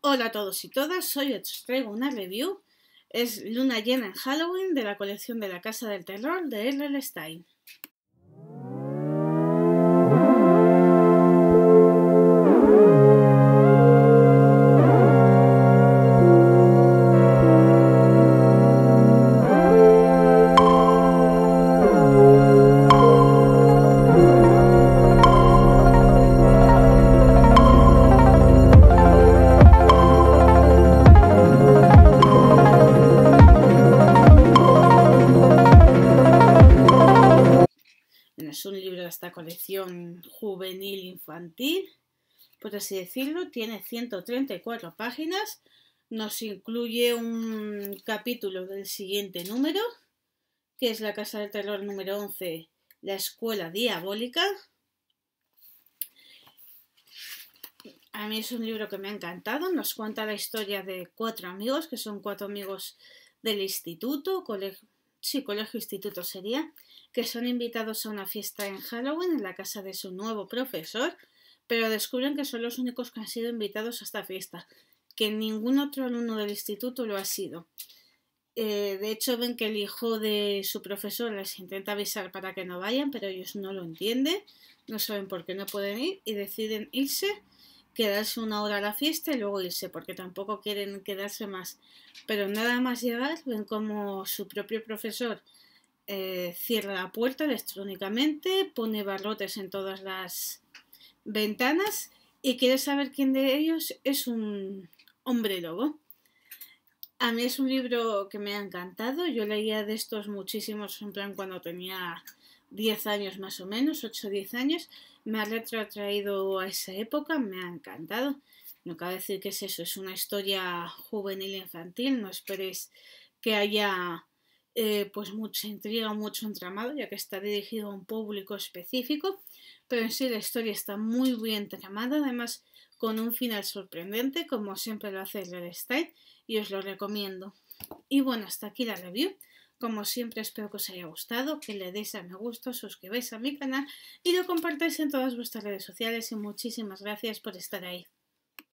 Hola a todos y todas, hoy os traigo una review. Es Luna llena en Halloween de la colección de la Casa del Terror de R.L. Stein. esta colección juvenil infantil, por así decirlo, tiene 134 páginas, nos incluye un capítulo del siguiente número, que es la Casa del Terror número 11, la Escuela Diabólica. A mí es un libro que me ha encantado, nos cuenta la historia de cuatro amigos, que son cuatro amigos del instituto, colegio sí, colegio instituto sería, que son invitados a una fiesta en Halloween en la casa de su nuevo profesor, pero descubren que son los únicos que han sido invitados a esta fiesta, que ningún otro alumno del instituto lo ha sido. Eh, de hecho, ven que el hijo de su profesor les intenta avisar para que no vayan, pero ellos no lo entienden, no saben por qué no pueden ir y deciden irse quedarse una hora a la fiesta y luego irse, porque tampoco quieren quedarse más. Pero nada más llegar, ven como su propio profesor eh, cierra la puerta electrónicamente, pone barrotes en todas las ventanas y quiere saber quién de ellos es un hombre lobo. A mí es un libro que me ha encantado. Yo leía de estos muchísimos, en plan, cuando tenía 10 años más o menos, 8 o 10 años. Me ha retrotraído a esa época, me ha encantado. No cabe decir que es eso, es una historia juvenil infantil. No esperéis que haya eh, pues mucha intriga, o mucho entramado, ya que está dirigido a un público específico. Pero en sí la historia está muy bien entramada, Además, con un final sorprendente, como siempre lo hace Real Estate, y os lo recomiendo. Y bueno, hasta aquí la review. Como siempre, espero que os haya gustado, que le deis a me gusta, suscribáis a mi canal y lo compartáis en todas vuestras redes sociales. Y muchísimas gracias por estar ahí.